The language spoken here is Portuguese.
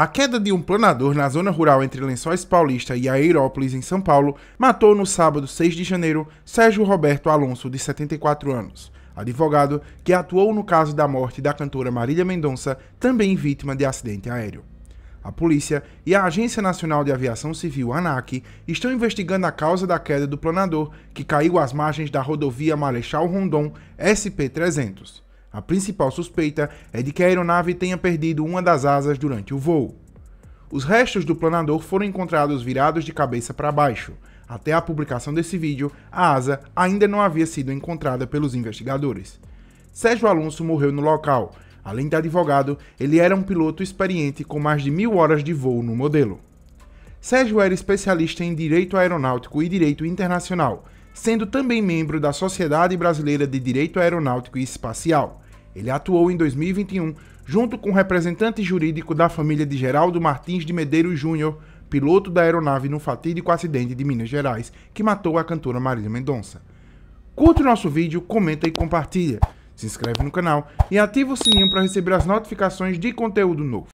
A queda de um planador na zona rural entre Lençóis Paulista e Aerópolis, em São Paulo, matou no sábado 6 de janeiro Sérgio Roberto Alonso, de 74 anos, advogado que atuou no caso da morte da cantora Marília Mendonça, também vítima de acidente aéreo. A polícia e a Agência Nacional de Aviação Civil, ANAC, estão investigando a causa da queda do planador, que caiu às margens da rodovia Marechal Rondon SP-300. A principal suspeita é de que a aeronave tenha perdido uma das asas durante o voo. Os restos do planador foram encontrados virados de cabeça para baixo. Até a publicação desse vídeo, a asa ainda não havia sido encontrada pelos investigadores. Sérgio Alonso morreu no local. Além de advogado, ele era um piloto experiente com mais de mil horas de voo no modelo. Sérgio era especialista em direito aeronáutico e direito internacional sendo também membro da Sociedade Brasileira de Direito Aeronáutico e Espacial. Ele atuou em 2021 junto com o representante jurídico da família de Geraldo Martins de Medeiros Júnior, piloto da aeronave no fatídico acidente de Minas Gerais que matou a cantora Marília Mendonça. Curte o nosso vídeo, comenta e compartilha. Se inscreve no canal e ativa o sininho para receber as notificações de conteúdo novo.